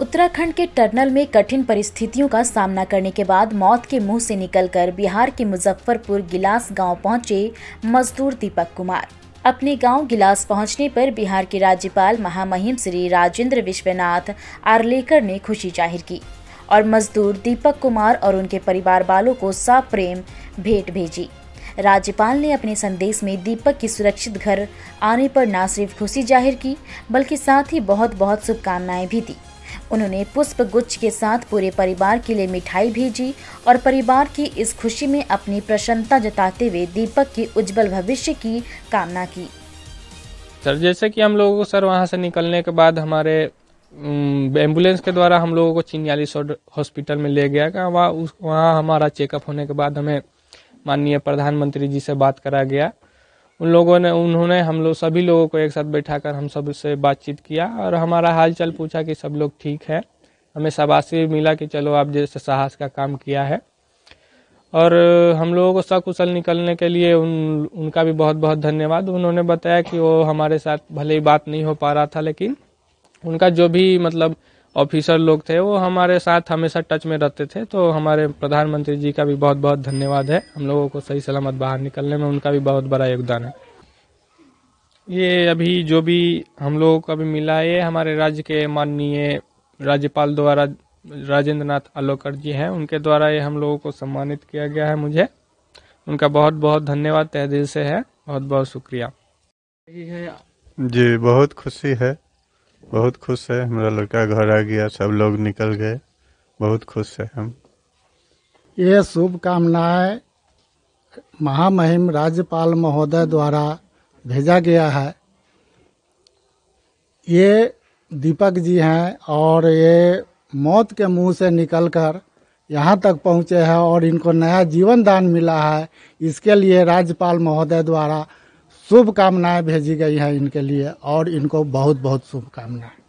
उत्तराखंड के टर्नल में कठिन परिस्थितियों का सामना करने के बाद मौत के मुंह से निकलकर बिहार के मुजफ्फरपुर गिलास गांव पहुंचे मजदूर दीपक कुमार अपने गांव गिलास पहुंचने पर बिहार के राज्यपाल महामहिम श्री राजेंद्र विश्वनाथ आर्लेकर ने खुशी जाहिर की और मजदूर दीपक कुमार और उनके परिवार वालों को सप्रेम भेंट भेजी राज्यपाल ने अपने संदेश में दीपक की सुरक्षित घर आने पर न सिर्फ खुशी जाहिर की बल्कि साथ ही बहुत बहुत शुभकामनाएं भी दी उन्होंने पुष्प गुच्छ के साथ पूरे परिवार के लिए मिठाई भेजी और परिवार की इस खुशी में अपनी प्रसन्नता जताते हुए दीपक के उज्जवल भविष्य की कामना की सर जैसे कि हम लोगों को सर वहाँ से निकलने के बाद हमारे एम्बुलेंस के द्वारा हम लोगों को चिनियालीस हॉस्पिटल में ले गया गया वहाँ उस वहाँ हमारा चेकअप होने के बाद हमें माननीय प्रधानमंत्री जी से बात करा गया उन लोगों ने उन्होंने हम लोग सभी लोगों को एक साथ बैठाकर हम सब से बातचीत किया और हमारा हालचाल पूछा कि सब लोग ठीक है हमें शाबाशी मिला कि चलो आप जैसे साहस का काम किया है और हम लोगों को सकुशल निकलने के लिए उन उनका भी बहुत बहुत धन्यवाद उन्होंने बताया कि वो हमारे साथ भले ही बात नहीं हो पा रहा था लेकिन उनका जो भी मतलब ऑफिसर लोग थे वो हमारे साथ हमेशा टच में रहते थे तो हमारे प्रधानमंत्री जी का भी बहुत बहुत धन्यवाद है हम लोगों को सही सलामत बाहर निकलने में उनका भी बहुत बड़ा योगदान है ये अभी जो भी हम लोगों को अभी मिला है हमारे राज्य के माननीय राज्यपाल द्वारा राजेंद्र नाथ आलोकर जी हैं उनके द्वारा ये हम लोगों को सम्मानित किया गया है मुझे उनका बहुत बहुत धन्यवाद तह से है बहुत बहुत शुक्रिया जी बहुत खुशी है बहुत खुश है हमारा लड़का घर आ गया सब लोग निकल गए बहुत खुश है हम ये शुभकामनाएं महामहिम राज्यपाल महोदय द्वारा भेजा गया है ये दीपक जी हैं और ये मौत के मुंह से निकलकर यहाँ तक पहुँचे हैं और इनको नया जीवन दान मिला है इसके लिए राज्यपाल महोदय द्वारा शुभकामनाएं भेजी गई हैं इनके लिए और इनको बहुत बहुत शुभकामनाएं